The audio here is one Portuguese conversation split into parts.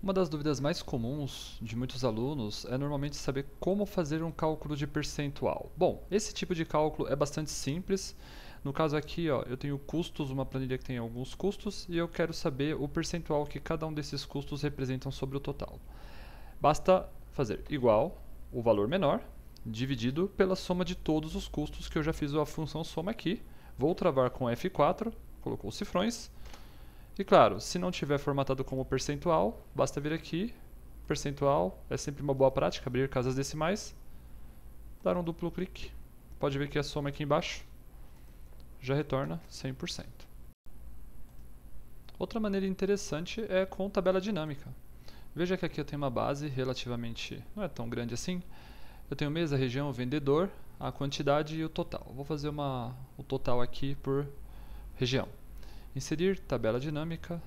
Uma das dúvidas mais comuns de muitos alunos é normalmente saber como fazer um cálculo de percentual. Bom, esse tipo de cálculo é bastante simples. No caso aqui, ó, eu tenho custos, uma planilha que tem alguns custos, e eu quero saber o percentual que cada um desses custos representam sobre o total. Basta fazer igual o valor menor dividido pela soma de todos os custos que eu já fiz a função soma aqui. Vou travar com F4, colocou os cifrões, e claro, se não tiver formatado como percentual, basta vir aqui, percentual, é sempre uma boa prática abrir casas decimais, dar um duplo clique, pode ver que a soma aqui embaixo já retorna 100%. Outra maneira interessante é com tabela dinâmica. Veja que aqui eu tenho uma base relativamente, não é tão grande assim, eu tenho mesa, região, vendedor, a quantidade e o total. Vou fazer uma, o total aqui por região. Inserir tabela dinâmica,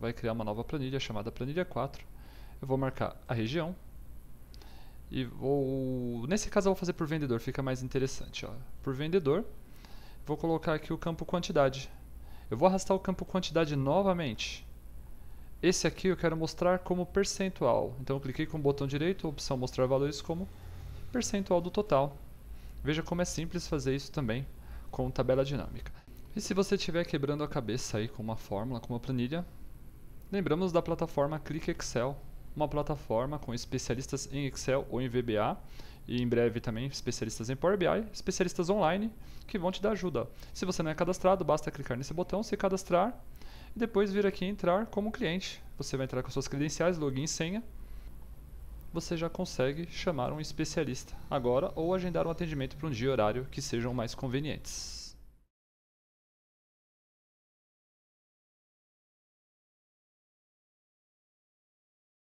vai criar uma nova planilha chamada planilha 4. Eu vou marcar a região e vou, nesse caso eu vou fazer por vendedor, fica mais interessante. Ó. Por vendedor, vou colocar aqui o campo quantidade. Eu vou arrastar o campo quantidade novamente. Esse aqui eu quero mostrar como percentual. Então eu cliquei com o botão direito, opção mostrar valores como percentual do total. Veja como é simples fazer isso também com tabela dinâmica. E se você estiver quebrando a cabeça aí com uma fórmula, com uma planilha, lembramos da plataforma Click Excel, uma plataforma com especialistas em Excel ou em VBA e em breve também especialistas em Power BI, especialistas online que vão te dar ajuda. Se você não é cadastrado, basta clicar nesse botão, se cadastrar e depois vir aqui entrar como cliente. Você vai entrar com suas credenciais, login e senha. Você já consegue chamar um especialista agora ou agendar um atendimento para um dia e horário que sejam mais convenientes.